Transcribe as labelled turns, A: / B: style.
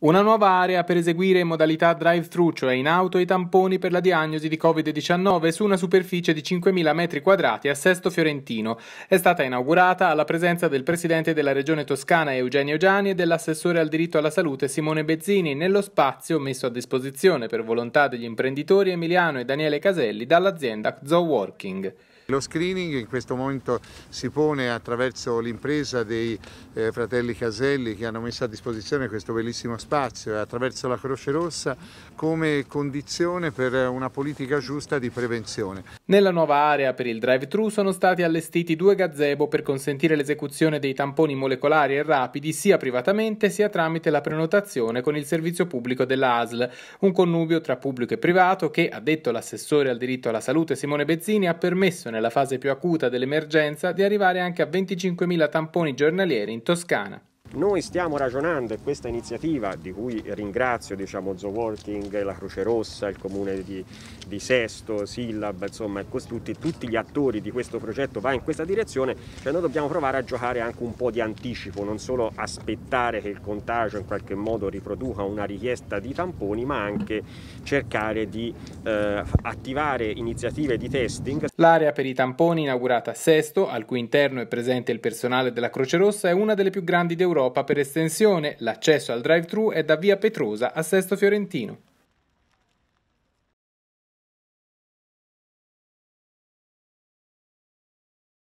A: Una nuova area per eseguire in modalità drive-thru, cioè in auto, i tamponi per la diagnosi di Covid-19 su una superficie di 5.000 m2 a Sesto Fiorentino. È stata inaugurata alla presenza del presidente della regione toscana Eugenio Giani e dell'assessore al diritto alla salute Simone Bezzini nello spazio messo a disposizione per volontà degli imprenditori Emiliano e Daniele Caselli dall'azienda Zooworking. Lo screening in questo momento si
B: pone attraverso l'impresa dei eh, fratelli Caselli che hanno messo a disposizione questo bellissimo spazio e eh, attraverso la Croce Rossa come condizione per una politica
A: giusta di prevenzione. Nella nuova area per il drive-thru sono stati allestiti due gazebo per consentire l'esecuzione dei tamponi molecolari e rapidi sia privatamente sia tramite la prenotazione con il servizio pubblico dell'ASL, un connubio tra pubblico e privato che, ha detto l'assessore al diritto alla salute Simone Bezzini, ha permesso nel nella fase più acuta dell'emergenza di arrivare anche a 25.000 tamponi giornalieri in Toscana.
C: Noi stiamo ragionando e questa iniziativa, di cui ringrazio diciamo, Zo Walking, la Croce Rossa, il comune di, di Sesto, Sillab, insomma tutti, tutti, gli attori di questo progetto va in questa direzione, cioè noi dobbiamo provare a giocare anche un po' di anticipo, non solo aspettare che il contagio in qualche modo riproduca una richiesta di tamponi, ma anche cercare di eh, attivare iniziative di testing. L'area per i tamponi inaugurata a Sesto, al cui interno
A: è presente il personale della Croce Rossa, è una delle più grandi d'Europa Europa per estensione, l'accesso al drive-thru è da via Petrosa a Sesto Fiorentino.